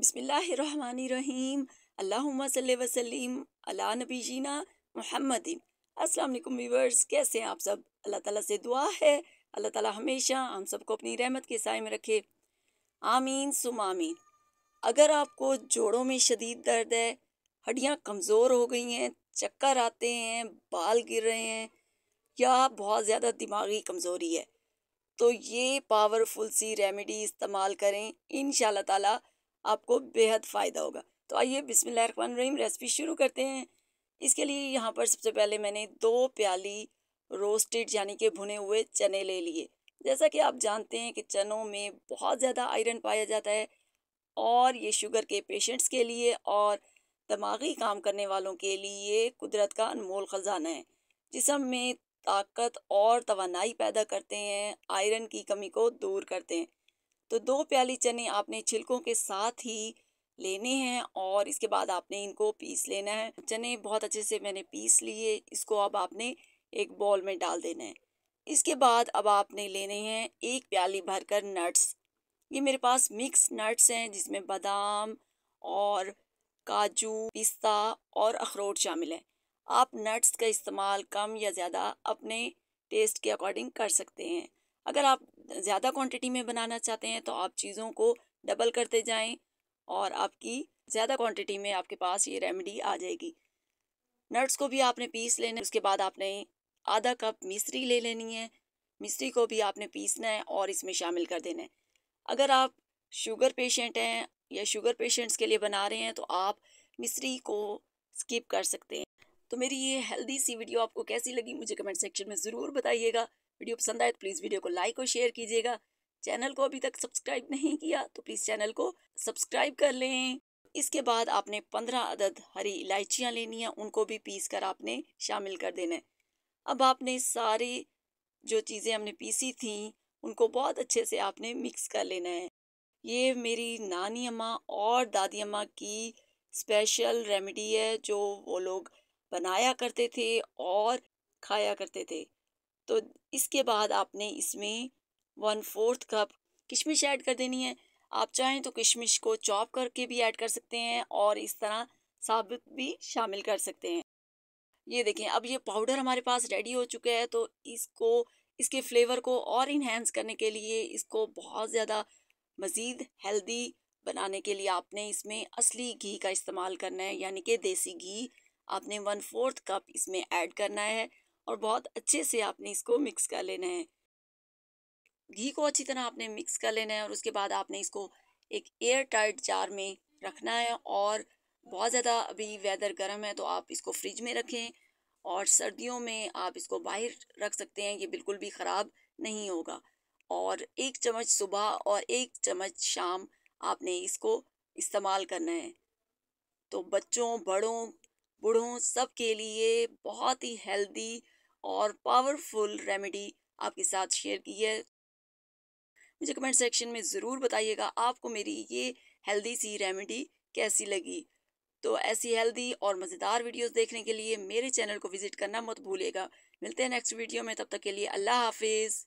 बसमीम अल्लाम वसलीम अला नबी जीना महमदिन अस्सलाम वीवर्स कैसे हैं आप सब अल्लाह ताला से दुआ है अल्लाह ताला हमेशा हम सबको अपनी रहमत के साय में रखे आमीन सुम आमीन अगर आपको जोड़ों में शदीद दर्द है हड्डियाँ कमज़ोर हो गई हैं चक्कर आते हैं बाल गिर रहे हैं या बहुत ज़्यादा दिमागी कमज़ोरी है तो ये पावरफुल सी रेमेडी इस्तेमाल करें इन ताला आपको बेहद फ़ायदा होगा तो आइए रहीम रेसिपी शुरू करते हैं इसके लिए यहाँ पर सबसे पहले मैंने दो प्याली रोस्टेड यानी कि भुने हुए चने ले लिए जैसा कि आप जानते हैं कि चनों में बहुत ज़्यादा आयरन पाया जाता है और ये शुगर के पेशेंट्स के लिए और दिमागी काम करने वालों के लिए कुदरत का अनमोल ख़जाना है जिसम में ताकत और तोानाई पैदा करते हैं आयरन की कमी को दूर करते हैं तो दो प्याली चने आपने छिलकों के साथ ही लेने हैं और इसके बाद आपने इनको पीस लेना है चने बहुत अच्छे से मैंने पीस लिए इसको अब आपने एक बॉल में डाल देना है इसके बाद अब आपने लेने हैं एक प्याली भरकर नट्स ये मेरे पास मिक्स नट्स हैं जिसमें बादाम और काजू पिस्ता और अखरोट शामिल है आप नट्स का इस्तेमाल कम या ज़्यादा अपने टेस्ट के अकॉर्डिंग कर सकते हैं अगर आप ज़्यादा क्वांटिटी में बनाना चाहते हैं तो आप चीज़ों को डबल करते जाएं और आपकी ज़्यादा क्वांटिटी में आपके पास ये रेमेडी आ जाएगी नट्स को भी आपने पीस लेने उसके बाद आपने आधा कप मिश्री ले लेनी है मिश्री को भी आपने पीसना है और इसमें शामिल कर देना है अगर आप शुगर पेशेंट हैं या शुगर पेशेंट्स के लिए बना रहे हैं तो आप मिश्री को स्किप कर सकते हैं तो मेरी ये हेल्दी सी वीडियो आपको कैसी लगी मुझे कमेंट सेक्शन में ज़रूर बताइएगा वीडियो पसंद आए तो प्लीज़ वीडियो को लाइक और शेयर कीजिएगा चैनल को अभी तक सब्सक्राइब नहीं किया तो प्लीज़ चैनल को सब्सक्राइब कर लें इसके बाद आपने पंद्रह अदद हरी इलायचियाँ लेनी हैं उनको भी पीस कर आपने शामिल कर देना है अब आपने सारी जो चीज़ें हमने पीसी थी उनको बहुत अच्छे से आपने मिक्स कर लेना है ये मेरी नानी अम्मा और दादी अम्मा की स्पेशल रेमेडी है जो वो लोग बनाया करते थे और खाया करते थे तो इसके बाद आपने इसमें वन फोर्थ कप किशमिश ऐड कर देनी है आप चाहें तो किशमिश को चॉप करके भी ऐड कर सकते हैं और इस तरह साबुत भी शामिल कर सकते हैं ये देखें अब ये पाउडर हमारे पास रेडी हो चुका है तो इसको इसके फ्लेवर को और इन्हेंस करने के लिए इसको बहुत ज़्यादा मज़ीद हेल्दी बनाने के लिए आपने इसमें असली घी का इस्तेमाल करना है यानी कि देसी घी आपने वन फोर्थ कप इसमें ऐड करना है और बहुत अच्छे से आपने इसको मिक्स कर लेना है घी को अच्छी तरह आपने मिक्स कर लेना है और उसके बाद आपने इसको एक एयर टाइट जार में रखना है और बहुत ज़्यादा अभी वेदर गर्म है तो आप इसको फ्रिज में रखें और सर्दियों में आप इसको बाहर रख सकते हैं ये बिल्कुल भी ख़राब नहीं होगा और एक चम्मच सुबह और एक चम्मच शाम आपने इसको इस्तेमाल करना है तो बच्चों बड़ों बूढ़ों सब के लिए बहुत ही हेल्दी और पावरफुल रेमेडी आपके साथ शेयर की है मुझे कमेंट सेक्शन में ज़रूर बताइएगा आपको मेरी ये हेल्दी सी रेमेडी कैसी लगी तो ऐसी हेल्दी और मज़ेदार वीडियोस देखने के लिए मेरे चैनल को विज़िट करना मत भूलिएगा मिलते हैं नेक्स्ट वीडियो में तब तक के लिए अल्लाह हाफिज़